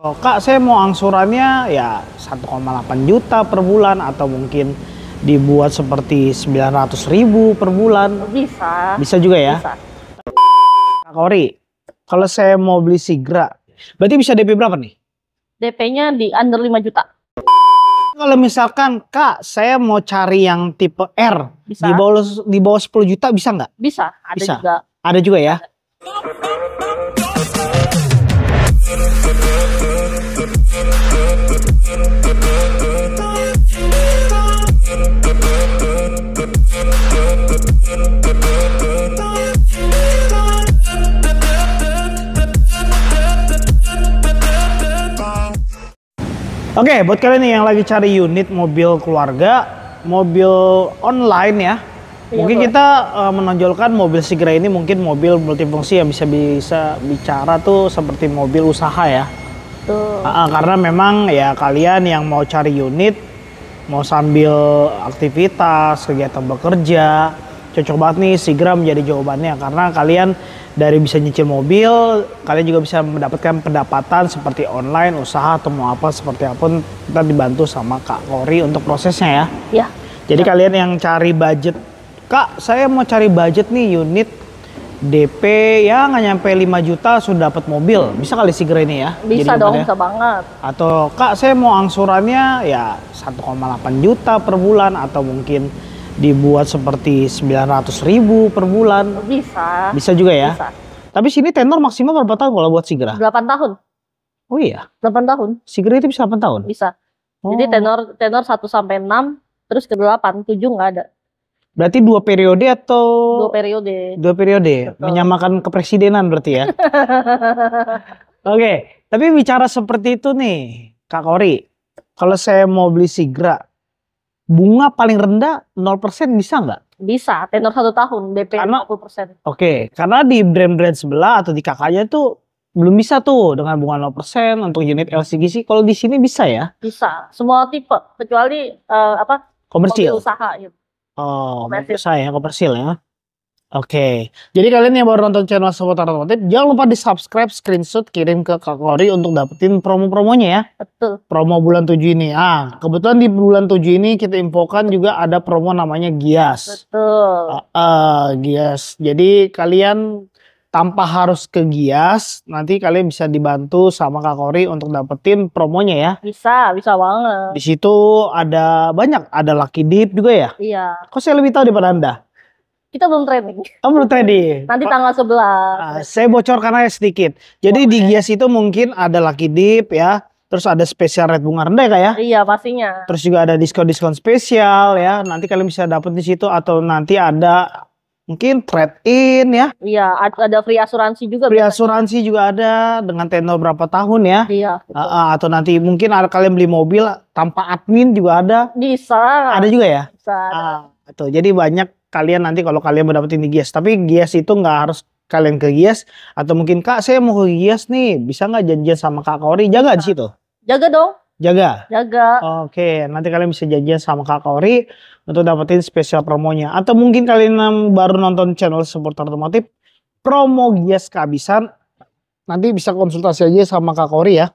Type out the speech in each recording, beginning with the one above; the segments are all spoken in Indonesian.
Oh, Kak, saya mau angsurannya ya 1,8 juta per bulan atau mungkin dibuat seperti 900 ribu per bulan. Bisa. Bisa juga ya? Bisa. Kak Ori, kalau saya mau beli Sigra, berarti bisa DP berapa nih? DP-nya di under 5 juta. Kalau misalkan Kak, saya mau cari yang tipe R bisa. di bawah di bawah 10 juta bisa nggak? Bisa, ada bisa. juga. Ada juga ya. Ada. Oke, okay, buat kalian yang lagi cari unit mobil keluarga, mobil online ya. Iya, mungkin kita uh, menonjolkan mobil Sigra ini mungkin mobil multifungsi yang bisa bisa bicara tuh seperti mobil usaha ya. Tuh. Ah, uh, ah, karena memang ya kalian yang mau cari unit mau sambil aktivitas, kegiatan bekerja, cocok banget nih Sigra menjadi jawabannya karena kalian dari bisa nyicil mobil kalian juga bisa mendapatkan pendapatan seperti online usaha atau mau apa seperti apapun kita dibantu sama Kak Lori untuk prosesnya ya ya jadi ya. kalian yang cari budget Kak saya mau cari budget nih unit DP ya nggak nyampe 5 juta sudah dapat mobil. Bisa kali segera ini ya? Bisa jadi dong, bisa banget. Atau Kak, saya mau angsurannya ya 1,8 juta per bulan atau mungkin dibuat seperti ratus ribu per bulan? Bisa. Bisa juga ya? Bisa. Tapi sini tenor maksimal berapa tahun kalau buat Sigra? 8 tahun. Oh iya? 8 tahun. Sigra itu bisa 8 tahun? Bisa. Oh. Jadi tenor tenor 1 sampai 6, terus ke 8, 7 nggak ada. Berarti dua periode atau? Dua periode. Dua periode, Betul. menyamakan kepresidenan berarti ya? Oke, okay. tapi bicara seperti itu nih, Kak Kori. Kalau saya mau beli Sigra, bunga paling rendah 0% bisa nggak? Bisa, tenor satu tahun, DP karena, 50%. Oke, okay, karena di brand-brand sebelah atau di kakaknya itu belum bisa tuh dengan bunga 0% untuk unit LCGC. Kalau di sini bisa ya? Bisa, semua tipe kecuali uh, apa? Komersil. Usaha gitu. Oh, komersil saya komersil ya. Oke, okay. jadi kalian yang baru nonton channel seputar otomotif, jangan lupa di subscribe, screenshot, kirim ke Kak Lori untuk dapetin promo-promonya ya. Betul. Promo bulan 7 ini. Ah, kebetulan di bulan 7 ini kita infokan juga ada promo namanya Gias. Betul. Uh, uh, Gias. Jadi kalian tanpa harus ke Gias, nanti kalian bisa dibantu sama Kak Kori untuk dapetin promonya ya. Bisa, bisa banget. Di situ ada banyak, ada Lucky Deep juga ya? Iya. Kok saya lebih tahu daripada Anda? Kita belum trading. Oh, belum trading. Nanti tanggal 11. Uh, ah, saya bocorkan aja sedikit. Jadi okay. di Gias itu mungkin ada Lucky Dip ya. Terus ada spesial red bunga rendah ya kak ya? Iya pastinya. Terus juga ada diskon-diskon spesial ya. Nanti kalian bisa dapet di situ atau nanti ada mungkin trade in ya. Iya, ada free asuransi juga. Free biasanya. asuransi juga ada dengan tenor berapa tahun ya. Iya. Uh, Uh, atau nanti mungkin ada kalian beli mobil tanpa admin juga ada. Bisa. Ada juga ya. Bisa. Atau Uh, atau jadi banyak kalian nanti kalau kalian mendapatkan di Gias. Tapi Gias itu nggak harus kalian ke Gias atau mungkin Kak saya mau ke Gias nih, bisa nggak janjian sama Kak Kori? Jaga di situ. Jaga dong. Jaga. Jaga. Oke, nanti kalian bisa janjian sama Kak Kori untuk dapetin spesial promonya. Atau mungkin kalian yang baru nonton channel supporter otomotif promo Gias kehabisan nanti bisa konsultasi aja sama Kak Kori ya.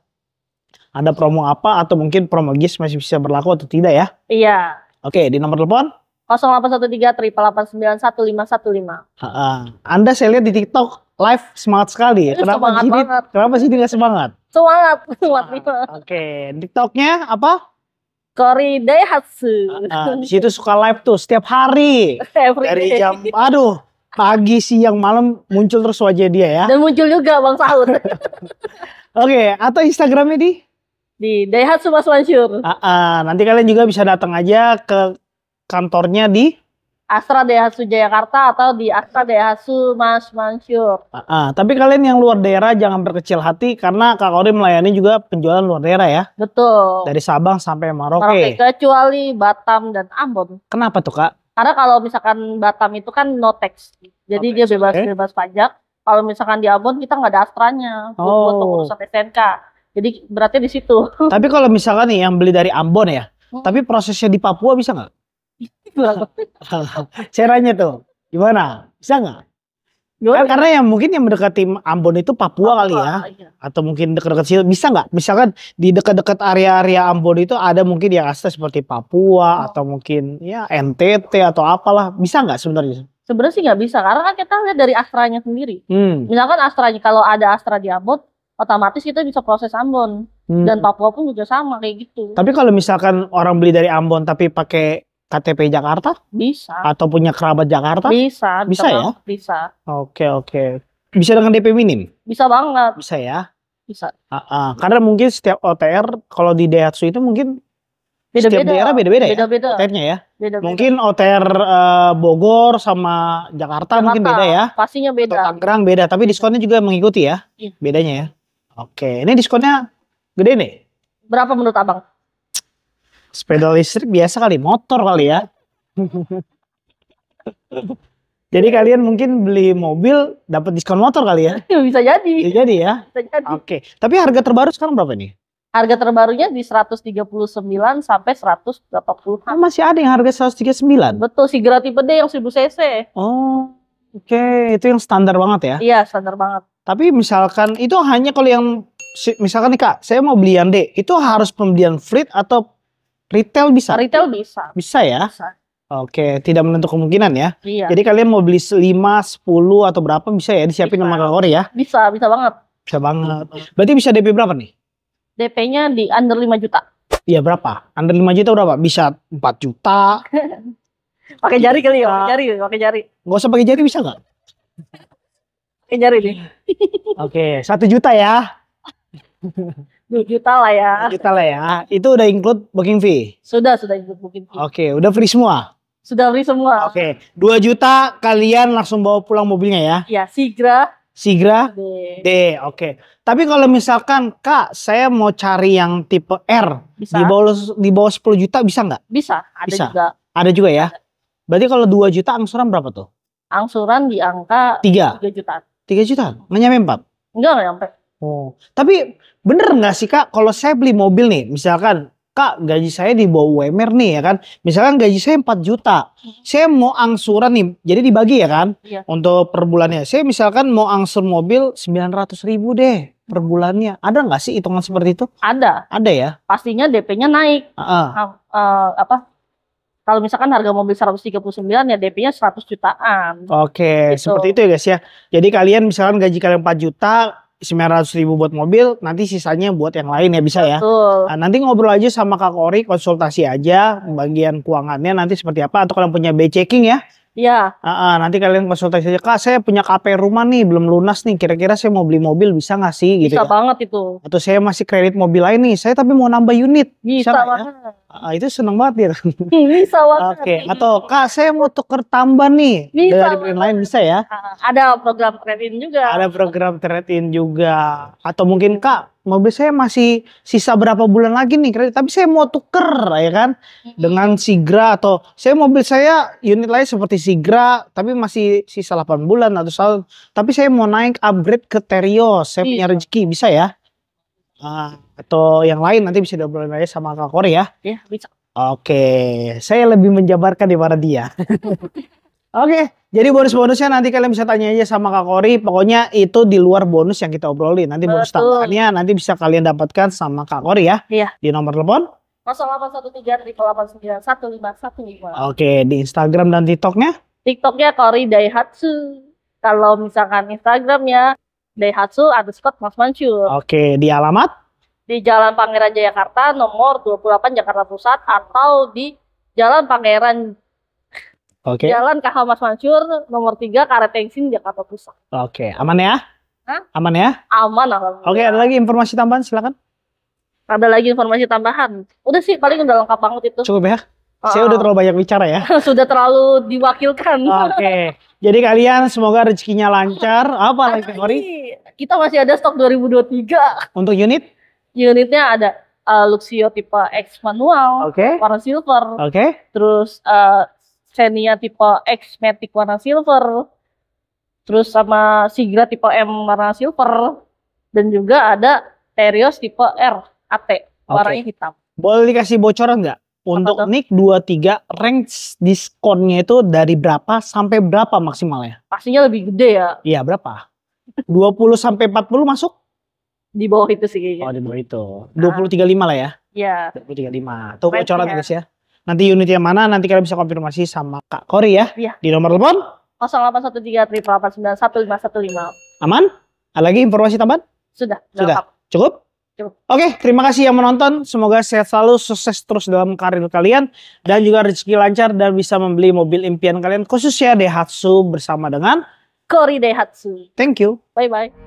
Ada promo apa atau mungkin promo Gias masih bisa berlaku atau tidak ya? Iya. Oke, di nomor telepon 0813 satu lima. Heeh. Anda saya lihat di TikTok live semangat sekali ya. Kenapa semangat sini, banget. Kenapa sih tidak semangat? Semangat, semangat ah, Oke, okay. TikToknya apa? Kori Daihatsu. Uh, di situ suka live tuh setiap hari. Every dari day. jam aduh pagi, siang, malam muncul terus wajah dia ya. Dan muncul juga Bang Sahur. Oke, okay, atau Instagramnya di? Di Daihatsu Mas Mansur. Uh, nanti kalian juga bisa datang aja ke kantornya di Astra Dehasu Jakarta atau di Astra Dehasu Mas Mansur. Ah, ah, tapi kalian yang luar daerah jangan berkecil hati karena Kak Kori melayani juga penjualan luar daerah ya. Betul. Dari Sabang sampai Maroke. Maroke kecuali Batam dan Ambon. Kenapa tuh Kak? Karena kalau misalkan Batam itu kan no tax, jadi no dia bebas okay. bebas pajak. Kalau misalkan di Ambon kita nggak ada Astranya oh. buat urusan SNK. Jadi beratnya di situ. Tapi kalau misalkan nih yang beli dari Ambon ya, hmm. tapi prosesnya di Papua bisa nggak? Caranya tuh gimana? Bisa nggak? Kan karena yang mungkin yang mendekati Ambon itu Papua, Papua kali ya, iya. atau mungkin dekat-dekat situ bisa nggak? Misalkan di dekat-dekat area-area Ambon itu ada mungkin yang asli seperti Papua oh. atau mungkin ya NTT atau apalah, bisa nggak sebenarnya? Sebenarnya sih nggak bisa karena kan kita lihat dari astranya sendiri. Hmm. Misalkan astranya kalau ada astra di Ambon, otomatis kita bisa proses Ambon hmm. dan Papua pun juga sama kayak gitu. Tapi kalau misalkan orang beli dari Ambon tapi pakai KTP Jakarta? Bisa. Atau punya kerabat Jakarta? Bisa. Bisa ya? Bisa. Oke, oke. Bisa dengan DP minim? Bisa banget. Bisa ya? Bisa. Uh, uh, karena mungkin setiap OTR kalau di Daihatsu itu mungkin beda, setiap daerah beda-beda ya? Beda-beda. OTR-nya ya? Beda, beda. Mungkin OTR uh, eh, Bogor sama Jakarta, Jakarta mungkin beda ya? Pastinya beda. Atau Tangerang beda, tapi diskonnya juga mengikuti ya? Iya. Bedanya ya? Oke, ini diskonnya gede nih? Berapa menurut abang? Sepeda listrik biasa kali, motor kali ya. jadi kalian mungkin beli mobil dapat diskon motor kali ya? Bisa jadi. Bisa jadi ya. Oke. Okay. Tapi harga terbaru sekarang berapa nih? Harga terbarunya di 139 sampai 180 Oh, masih ada yang harga 139. Betul, si gratis D yang 1000 cc. Oh. Oke, okay. itu yang standar banget ya? Iya, standar banget. Tapi misalkan itu hanya kalau yang misalkan nih Kak, saya mau beli yang D, itu harus pembelian fleet atau Retail bisa? Retail bisa. Bisa ya? Bisa. Oke, tidak menentu kemungkinan ya. Iya. Jadi kalian mau beli 5, 10 atau berapa bisa ya disiapin bisa. sama Kak ya? Bisa, bisa banget. Bisa banget. Berarti bisa DP berapa nih? DP-nya di under 5 juta. Iya, berapa? Under 5 juta berapa? Bisa 4 juta. pakai jari kali ya, pakai jari, pakai jari. Enggak usah pakai jari bisa nggak? pakai jari nih. Oke, satu juta ya. dua juta lah ya. dua juta lah ya. Itu udah include booking fee? Sudah, sudah include booking fee. Oke, okay, udah free semua? Sudah free semua. Oke, okay. 2 juta kalian langsung bawa pulang mobilnya ya? Iya, Sigra. Sigra? D. D, oke. Okay. Tapi kalau misalkan, Kak, saya mau cari yang tipe R. Bisa. Di bawah, di bawah 10 juta bisa nggak? Bisa, ada bisa. juga. Ada juga ya? Ada. Berarti kalau dua juta angsuran berapa tuh? Angsuran di angka 3, 3 jutaan. 3 jutaan? Nggak nyampe 4? Enggak, nggak nyampe. Oh, tapi bener nggak sih kak, kalau saya beli mobil nih, misalkan kak gaji saya di bawah UMR nih ya kan, misalkan gaji saya 4 juta, hmm. saya mau angsuran nih, jadi dibagi ya kan, iya. untuk per bulannya. Saya misalkan mau angsur mobil sembilan ratus ribu deh per hmm. bulannya, ada nggak sih hitungan seperti itu? Ada. Ada ya? Pastinya DP-nya naik. Uh -uh. Nah, uh, apa? Kalau misalkan harga mobil 139 ya DP-nya 100 jutaan. Oke, gitu. seperti itu ya guys ya. Jadi kalian misalkan gaji kalian 4 juta, 900 ribu buat mobil, nanti sisanya buat yang lain ya bisa ya. Betul. Nah, nanti ngobrol aja sama Kak Kori, konsultasi aja bagian keuangannya nanti seperti apa. Atau kalian punya B checking ya. Iya. Uh, uh, nanti kalian konsultasi aja, Kak saya punya KP rumah nih, belum lunas nih, kira-kira saya mau beli mobil bisa gak sih? Gitu bisa ya. banget itu. Atau saya masih kredit mobil lain nih, saya tapi mau nambah unit. Bisa, bisa ya? banget. Ya? Ah, itu seneng banget ya. Bisa banget. Oke, okay. atau Kak saya mau tuker tambah nih bisa, dari brand lain bisa ya? Ah, ada program trade-in juga. Ada program trade-in juga. Atau mungkin Kak, mobil saya masih sisa berapa bulan lagi nih kredit, tapi saya mau tuker ya kan dengan Sigra atau saya mobil saya unit lain seperti Sigra tapi masih sisa 8 bulan atau satu tapi saya mau naik upgrade ke Terios, saya punya iya. rezeki bisa ya? Ah, atau yang lain nanti bisa diobrolin aja sama Kak Kori ya. Iya, bisa. Oke, saya lebih menjabarkan di daripada dia. Oke, jadi bonus-bonusnya nanti kalian bisa tanya aja sama Kak Kori. Pokoknya itu di luar bonus yang kita obrolin. Nanti Betul. bonus tambahannya nanti bisa kalian dapatkan sama Kak Kori ya. Iya. Di nomor telepon 0813 Oke, di Instagram dan TikToknya? TikToknya Kori Daihatsu. Kalau misalkan Instagramnya Daihatsu underscore Mas Mancur. Oke, di alamat? di Jalan Pangeran Jakarta nomor 28 Jakarta Pusat atau di Jalan Pangeran Oke. Okay. Jalan KH Mas Mansur nomor 3 Karetengsin Jakarta Pusat. Oke, okay. aman ya? Hah? Aman ya? Aman alhamdulillah. Oke, okay, ada lagi informasi tambahan silakan. Ada lagi informasi tambahan. Udah sih paling udah lengkap banget itu. Cukup ya? Ah. Saya udah terlalu banyak bicara ya. Sudah terlalu diwakilkan. Oke. Okay. Jadi kalian semoga rezekinya lancar. Apa lagi Kita masih ada stok 2023. Untuk unit? unitnya ada uh, Luxio tipe X manual, okay. warna silver. Oke. Okay. Terus uh, Xenia tipe X Matic warna silver. Terus sama Sigra tipe M warna silver dan juga ada Terios tipe R AT warnanya okay. hitam. Boleh dikasih bocoran nggak? Untuk NIK 23 range diskonnya itu dari berapa sampai berapa maksimalnya? Pastinya lebih gede ya. Iya, berapa? 20 sampai 40 masuk? di bawah itu sih kayaknya. Oh, di bawah itu. 235 ah. lima lah ya. Iya. 235. Tuh bocoran guys ya. ya. Nanti unit yang mana nanti kalian bisa konfirmasi sama Kak Kori ya. Iya. Di nomor telepon lima Aman? Ada lagi informasi tambahan? Sudah. Sudah. Lengkap. Cukup? Cukup. Oke, terima kasih yang menonton. Semoga sehat selalu, sukses terus dalam karir kalian dan juga rezeki lancar dan bisa membeli mobil impian kalian khususnya Daihatsu bersama dengan Kori Daihatsu. Thank you. Bye bye.